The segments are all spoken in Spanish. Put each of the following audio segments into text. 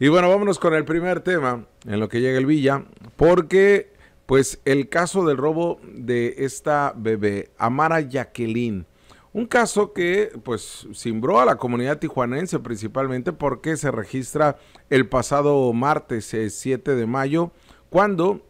Y bueno, vámonos con el primer tema en lo que llega el Villa, porque pues el caso del robo de esta bebé, Amara Jacqueline. Un caso que pues cimbró a la comunidad tijuanense principalmente porque se registra el pasado martes 7 eh, de mayo cuando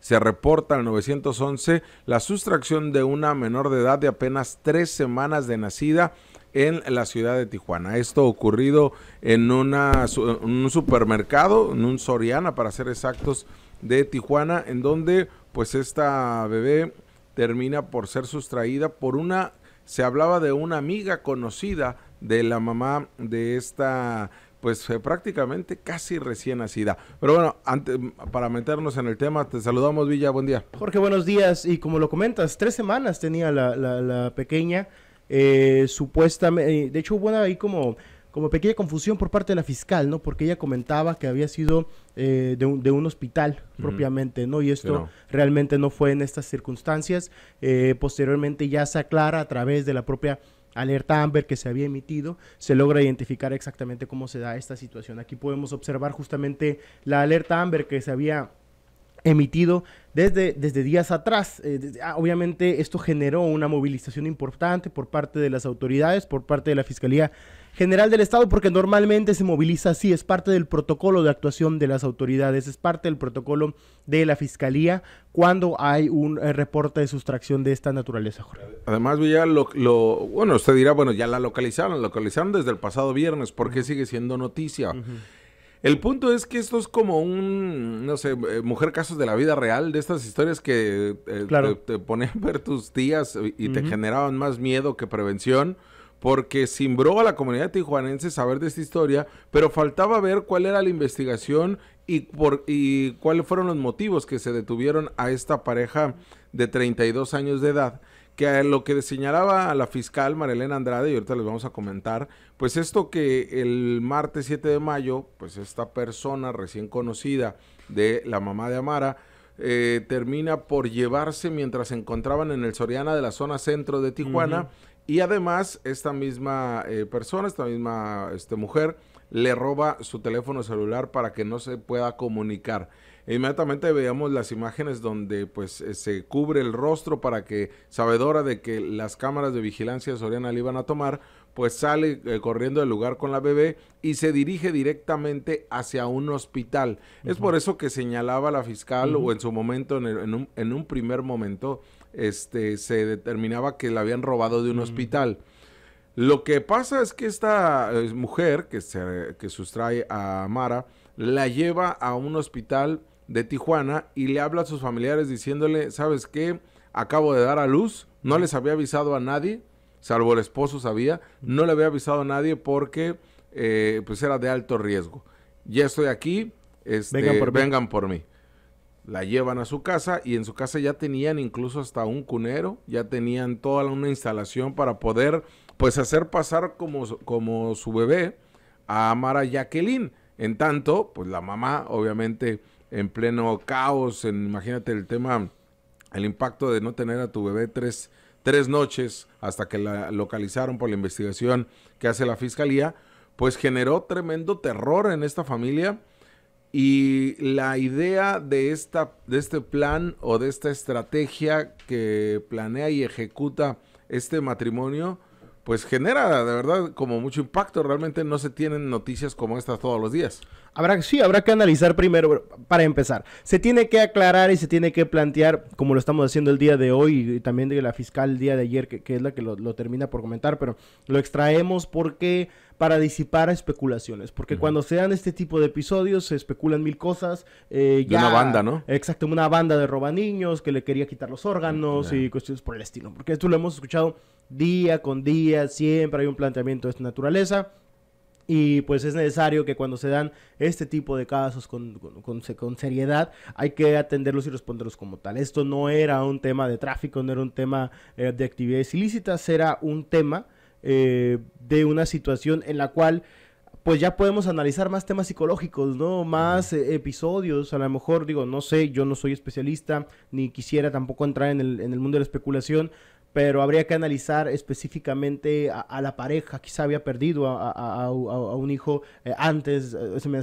se reporta al 911 la sustracción de una menor de edad de apenas tres semanas de nacida en la ciudad de Tijuana. Esto ocurrido en una, un supermercado, en un Soriana para ser exactos, de Tijuana, en donde pues esta bebé termina por ser sustraída por una, se hablaba de una amiga conocida de la mamá de esta pues eh, prácticamente casi recién nacida. Pero bueno, antes, para meternos en el tema, te saludamos Villa, buen día. Jorge, buenos días. Y como lo comentas, tres semanas tenía la pequeña eh, supuestamente, eh, de hecho hubo ahí como, como pequeña confusión por parte de la fiscal, ¿no? Porque ella comentaba que había sido eh, de, un, hospital propiamente, ¿no? Y esto realmente no fue en estas circunstancias. posteriormente ya se aclara a través de la propia alerta Amber que se había emitido, se logra identificar exactamente cómo se da esta situación. Aquí podemos observar justamente la alerta Amber que se había emitido desde, desde días atrás. Eh, ah, obviamente esto generó una movilización importante por parte de las autoridades, por parte de la Fiscalía General del Estado, porque normalmente se moviliza así, es parte del protocolo de actuación de las autoridades, es parte del protocolo de la Fiscalía cuando hay un eh, reporte de sustracción de esta naturaleza. Además, ya lo, bueno, usted dirá, bueno, ya la localizaron, la localizaron desde el pasado viernes, porque sigue siendo noticia? El punto es que esto es como un, no sé, eh, mujer casos de la vida real, de estas historias que eh, te, ponen a ver tus tías y, te generaban más miedo que prevención porque simbró a la comunidad tijuanense saber de esta historia, pero faltaba ver cuál era la investigación y, por, y cuáles fueron los motivos que se detuvieron a esta pareja de 32 años de edad, que a lo que señalaba la fiscal Marilena Andrade, y ahorita les vamos a comentar, pues esto que el martes 7 de mayo, pues esta persona recién conocida de la mamá de Amara, eh, termina por llevarse mientras se encontraban en el Soriana de la zona centro de Tijuana, y además esta misma eh, persona, esta misma este, mujer, le roba su teléfono celular para que no se pueda comunicar. Inmediatamente veíamos las imágenes donde pues eh, se cubre el rostro para que, sabedora de que las cámaras de vigilancia de Soriana le iban a tomar, pues sale eh, corriendo del lugar con la bebé y se dirige directamente hacia un hospital. Es por eso que señalaba la fiscal o en su momento, en, un, primer momento, este, se determinaba que la habían robado de un hospital. Lo que pasa es que esta eh, mujer que, se, que sustrae a Mara la lleva a un hospital de Tijuana y le habla a sus familiares diciéndole, ¿sabes qué? Acabo de dar a luz, no les había avisado a nadie, salvo el esposo sabía, no le había avisado a nadie porque eh, pues era de alto riesgo. Ya estoy aquí, este, vengan, por, mí. La llevan a su casa y en su casa ya tenían incluso hasta un cunero, ya tenían toda una instalación para poder pues hacer pasar como, como su bebé a a Jacqueline. En tanto, pues la mamá obviamente en pleno caos, en, imagínate el tema, el impacto de no tener a tu bebé tres, noches hasta que la localizaron por la investigación que hace la fiscalía, pues generó tremendo terror en esta familia. Y la idea de, esta, de este plan o de esta estrategia que planea y ejecuta este matrimonio pues genera de verdad como mucho impacto. Realmente no se tienen noticias como estas todos los días. Habrá, sí, habrá que analizar primero, para empezar. Se tiene que aclarar y se tiene que plantear, como lo estamos haciendo el día de hoy y también de la fiscal el día de ayer, que, es la que lo, termina por comentar, pero lo extraemos porque para disipar especulaciones, porque cuando se dan este tipo de episodios se especulan mil cosas. Eh, ya, una banda, ¿no? Exacto, una banda de roba niños que le quería quitar los órganos y cuestiones por el estilo, porque esto lo hemos escuchado día con día, siempre hay un planteamiento de esta naturaleza. Y pues es necesario que cuando se dan este tipo de casos con, con, seriedad, hay que atenderlos y responderlos como tal. Esto no era un tema de tráfico, no era un tema eh, de actividades ilícitas, era un tema eh, de una situación en la cual pues ya podemos analizar más temas psicológicos, ¿no? Más eh, episodios, a lo mejor digo, no sé, yo no soy especialista, ni quisiera tampoco entrar en el, en el mundo de la especulación, pero habría que analizar específicamente a, la pareja, quizá había perdido a, un hijo eh, antes,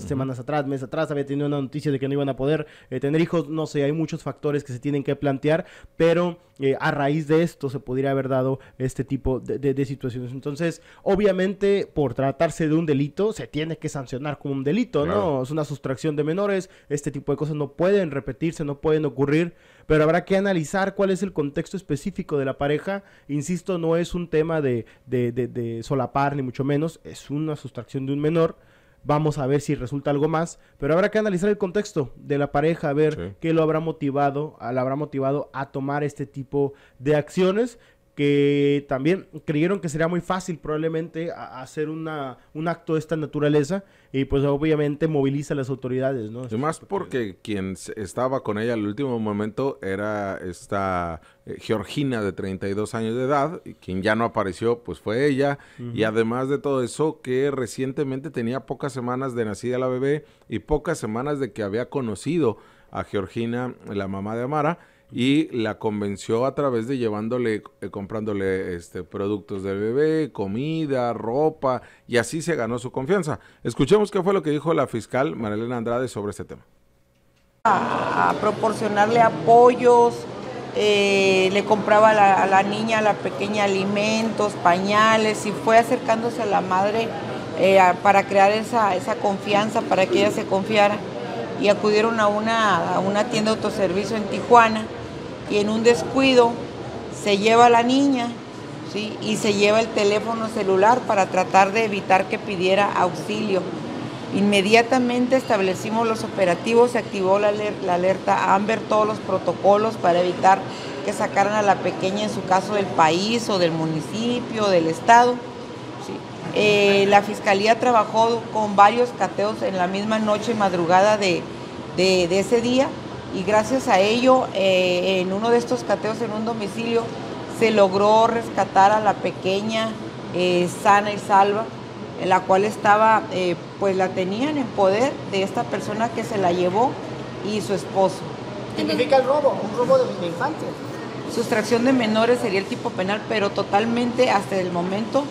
semanas atrás, meses atrás, había tenido una noticia de que no iban a poder tener hijos, no sé, hay muchos factores que se tienen que plantear, pero eh, a raíz de esto se podría haber dado este tipo de, situaciones. Entonces, obviamente, por tratarse de un delito, se tiene que sancionar como un delito, ¿no? Es una sustracción de menores, este tipo de cosas no pueden repetirse, no pueden ocurrir, pero habrá que analizar cuál es el contexto específico de la pareja. Insisto, no es un tema de, de solapar, ni mucho menos, es una sustracción de un menor Vamos a ver si resulta algo más, pero habrá que analizar el contexto de la pareja, a ver qué lo habrá motivado, la habrá motivado a tomar este tipo de acciones que también creyeron que sería muy fácil probablemente hacer una, un acto de esta naturaleza y pues obviamente moviliza a las autoridades, ¿no? Además porque quien estaba con ella al último momento era esta eh, Georgina de 32 años de edad, y quien ya no apareció pues fue ella, y además de todo eso que recientemente tenía pocas semanas de nacida la bebé y pocas semanas de que había conocido a Georgina, la mamá de Amara, y la convenció a través de llevándole, eh, comprándole este, productos del bebé, comida, ropa, y así se ganó su confianza. Escuchemos qué fue lo que dijo la fiscal Marilena Andrade sobre este tema. A, proporcionarle apoyos, eh, le compraba a la, niña, a la pequeña, alimentos, pañales, y fue acercándose a la madre eh, para crear esa, esa confianza, para que ella se confiara. Y acudieron a una, a una tienda de autoservicio en Tijuana y en un descuido se lleva a la niña y se lleva el teléfono celular para tratar de evitar que pidiera auxilio. Inmediatamente establecimos los operativos, se activó la, alerta AMBER, todos los protocolos para evitar que sacaran a la pequeña, en su caso, del país o del municipio, del estado. Eh, la fiscalía trabajó con varios cateos en la misma noche y madrugada de ese día y gracias a ello eh, en uno de estos cateos en un domicilio se logró rescatar a la pequeña eh, sana y salva, en la cual estaba, eh, pues la tenían en poder de esta persona que se la llevó y su esposo. ¿Qué ¿Significa el robo? ¿Un robo de, de Sustracción de menores sería el tipo penal, pero totalmente hasta el momento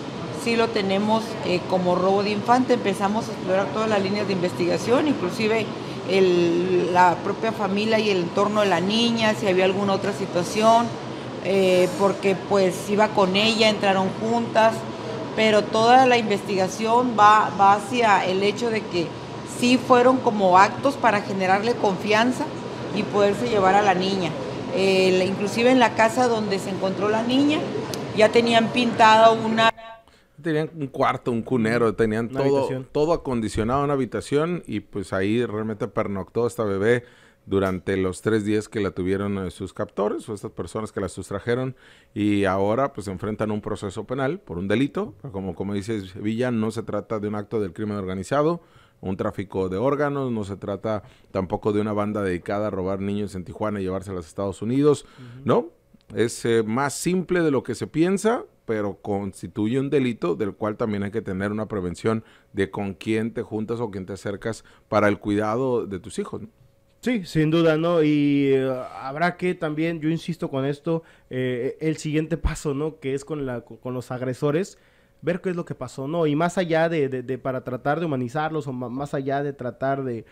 sí lo tenemos como robo de infante. Empezamos a explorar todas las líneas de investigación, inclusive la propia familia y el entorno de la niña, si había alguna otra situación, eh, porque pues iba con ella, entraron juntas, pero toda la investigación va, va hacia el hecho de que sí fueron como actos para generarle confianza y poderse llevar a la niña. Eh, inclusive en la casa donde se encontró la niña, ya tenían pintada una tenían un cuarto, un cunero, tenían todo, todo acondicionado, una habitación y pues ahí realmente pernoctó esta bebé durante los tres días que la tuvieron eh, sus captores o estas personas que la sustrajeron y ahora pues se enfrentan un proceso penal por un delito. Como, como dice Villa, no se trata de un acto del crimen organizado, un tráfico de órganos, no se trata tampoco de una banda dedicada a robar niños en Tijuana y llevárselos a Estados Unidos, ¿no? Es eh, más simple de lo que se piensa, pero constituye un delito del cual también hay que tener una prevención de con quién te juntas o quién te acercas para el cuidado de tus hijos. Sí, sin duda, ¿no? Y eh, habrá que también, yo insisto con esto, eh, el siguiente paso, ¿no? Que es con, la, con los agresores, ver qué es lo que pasó, ¿no? Y más allá de, para tratar de humanizarlos o más allá de tratar de,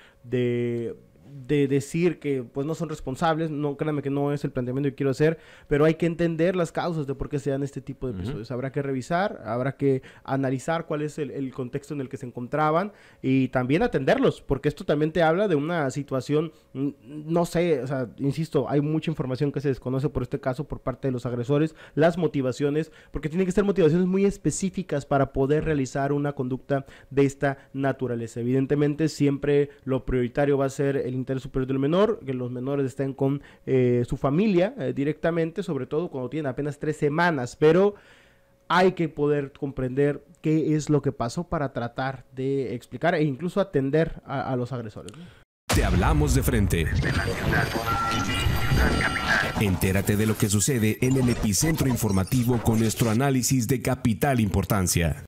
de decir que pues no son responsables, no créanme que no es el planteamiento que quiero hacer, pero hay que entender las causas de por qué se dan este tipo de episodios. Habrá que revisar, habrá que analizar cuál es el, el, contexto en el que se encontraban y también atenderlos, porque esto también te habla de una situación, no sé, o sea, insisto, hay mucha información que se desconoce por este caso por parte de los agresores, las motivaciones, porque tienen que ser motivaciones muy específicas para poder realizar una conducta de esta naturaleza. Evidentemente siempre lo prioritario va a ser el interés superior del menor, que los menores estén con eh, su familia eh, directamente, sobre todo cuando tienen apenas tres semanas, pero hay que poder comprender qué es lo que pasó para tratar de explicar e incluso atender a, los agresores. Te hablamos de frente. Entérate de lo que sucede en el epicentro informativo con nuestro análisis de capital importancia.